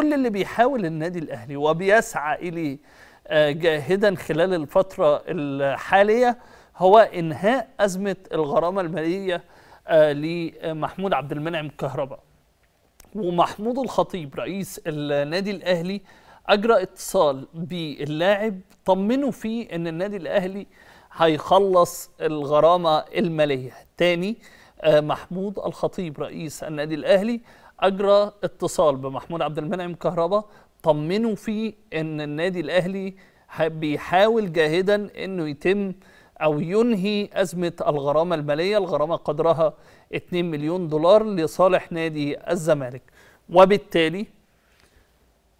كل اللي بيحاول النادي الاهلي وبيسعى اليه آه، جاهدا خلال الفتره الحاليه هو انهاء ازمه الغرامه الماليه آه، لمحمود عبد المنعم كهرباء ومحمود الخطيب رئيس النادي الاهلي اجرى اتصال باللاعب طمنوا فيه ان النادي الاهلي هيخلص الغرامه الماليه تاني آه، محمود الخطيب رئيس النادي الاهلي اجرى اتصال بمحمود عبد المنعم كهربا طمنوا فيه ان النادي الاهلي بيحاول جاهدا انه يتم او ينهي ازمه الغرامه الماليه الغرامه قدرها 2 مليون دولار لصالح نادي الزمالك وبالتالي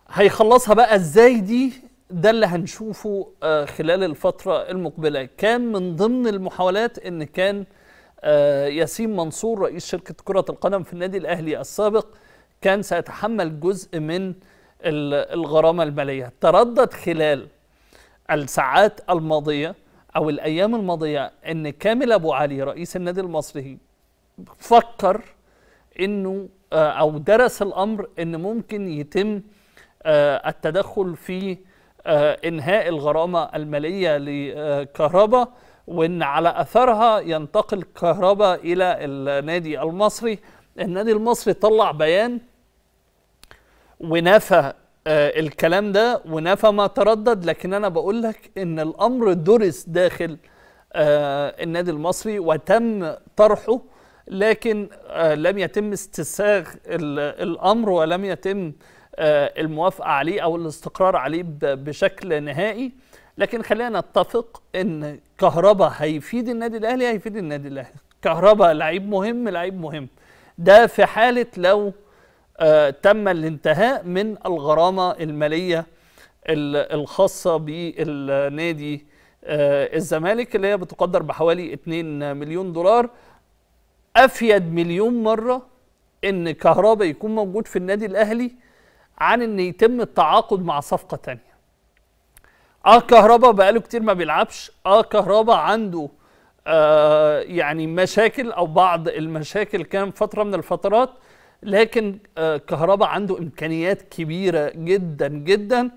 هيخلصها بقى ازاي دي ده اللي هنشوفه آه، خلال الفتره المقبله كان من ضمن المحاولات ان كان آه، ياسين منصور رئيس شركة كرة القدم في النادي الأهلي السابق كان سيتحمل جزء من الغرامة المالية تردد خلال الساعات الماضية أو الأيام الماضية أن كامل أبو علي رئيس النادي المصري فكر أنه آه، أو درس الأمر أن ممكن يتم آه، التدخل في انهاء الغرامه الماليه لكهرباء وان على اثرها ينتقل كهربا الى النادي المصري النادي المصري طلع بيان ونفى آه، الكلام ده ونفى ما تردد لكن انا بقول لك ان الامر درس داخل آه، النادي المصري وتم طرحه لكن آه، لم يتم استساغ الامر ولم يتم آه، الموافقه عليه او الاستقرار عليه بشكل نهائي لكن خلينا نتفق ان كهربا هيفيد النادي الاهلي هيفيد النادي الاهلي كهربا لعيب مهم لعيب مهم ده في حاله لو آه، تم الانتهاء من الغرامه الماليه الخاصه بالنادي آه، الزمالك اللي هي بتقدر بحوالي 2 مليون دولار افيد مليون مره ان كهربا يكون موجود في النادي الاهلي عن ان يتم التعاقد مع صفقه ثانيه. اه كهربا بقاله كتير ما بيلعبش اه كهربا عنده آه يعني مشاكل او بعض المشاكل كان فتره من الفترات لكن آه كهربا عنده امكانيات كبيره جدا جدا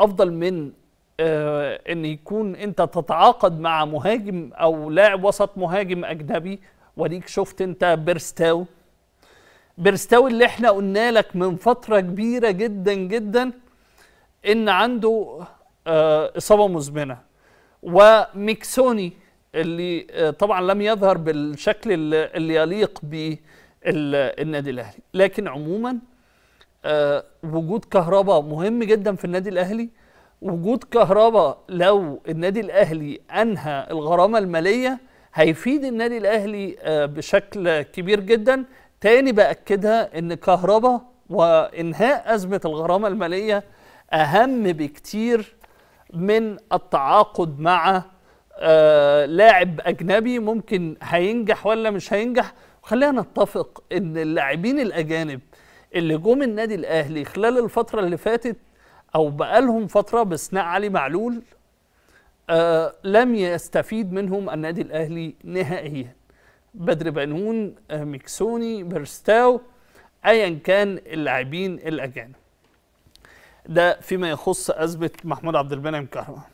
افضل من آه ان يكون انت تتعاقد مع مهاجم او لاعب وسط مهاجم اجنبي وليك شفت انت بيرستاو برستاوي اللي احنا قلنا لك من فتره كبيره جدا جدا ان عنده آه، اصابه مزمنه وميكسوني اللي آه، طبعا لم يظهر بالشكل اللي يليق بالنادي الاهلي لكن عموما آه، وجود كهرباء مهم جدا في النادي الاهلي وجود كهرباء لو النادي الاهلي انهى الغرامه الماليه هيفيد النادي الاهلي بشكل كبير جدا تاني بأكدها إن كهرباء وإنهاء أزمة الغرامة المالية أهم بكتير من التعاقد مع آه لاعب أجنبي ممكن هينجح ولا مش هينجح خلينا نتفق إن اللاعبين الأجانب اللي جم النادي الأهلي خلال الفترة اللي فاتت أو بقالهم فترة بسناء علي معلول آه لم يستفيد منهم النادي الأهلي نهائياً بدر بنون آه، ميكسوني بيرستاو ايا كان اللاعبين الاجانب ده فيما يخص أزمة محمود عبد المنعم كهرباء